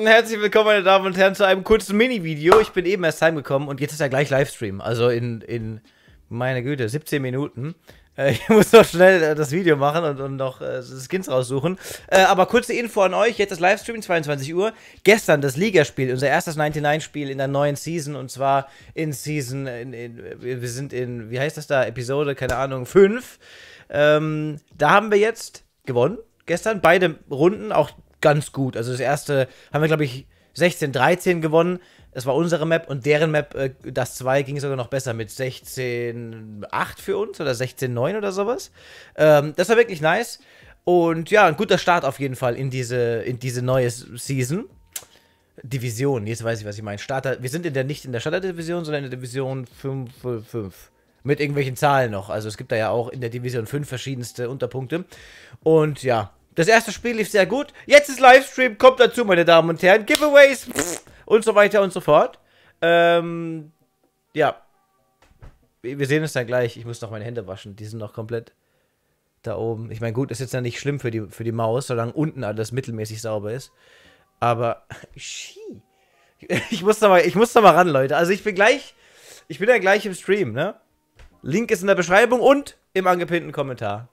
und herzlich willkommen, meine Damen und Herren, zu einem kurzen Mini-Video. Ich bin eben erst heimgekommen und jetzt ist ja gleich Livestream. Also in, in meine Güte, 17 Minuten. Äh, ich muss noch schnell äh, das Video machen und, und noch äh, Skins raussuchen. Äh, aber kurze Info an euch: jetzt das Livestream, 22 Uhr. Gestern das Ligaspiel, unser erstes 99-Spiel in der neuen Season. Und zwar in Season, in, in, wir sind in, wie heißt das da? Episode, keine Ahnung, 5. Ähm, da haben wir jetzt gewonnen. Gestern beide Runden, auch ganz gut. Also das erste haben wir, glaube ich, 16, 13 gewonnen. Das war unsere Map und deren Map, äh, das 2, ging sogar noch besser mit 16, 8 für uns oder 16, 9 oder sowas. Ähm, das war wirklich nice. Und ja, ein guter Start auf jeden Fall in diese, in diese neue Season. Division, jetzt weiß ich, was ich meine. Starter, wir sind in der, nicht in der Starter-Division, sondern in der Division 5, 5, 5. Mit irgendwelchen Zahlen noch. Also es gibt da ja auch in der Division 5 verschiedenste Unterpunkte. Und ja, das erste Spiel lief sehr gut. Jetzt ist Livestream, kommt dazu, meine Damen und Herren. Giveaways pff, und so weiter und so fort. Ähm, ja. Wir sehen uns dann gleich. Ich muss noch meine Hände waschen. Die sind noch komplett da oben. Ich meine, gut, ist jetzt ja nicht schlimm für die, für die Maus, solange unten alles mittelmäßig sauber ist. Aber, schie. Ich muss da mal, ich muss da mal ran, Leute. Also ich bin gleich, ich bin ja gleich im Stream, ne? Link ist in der Beschreibung und im angepinnten Kommentar.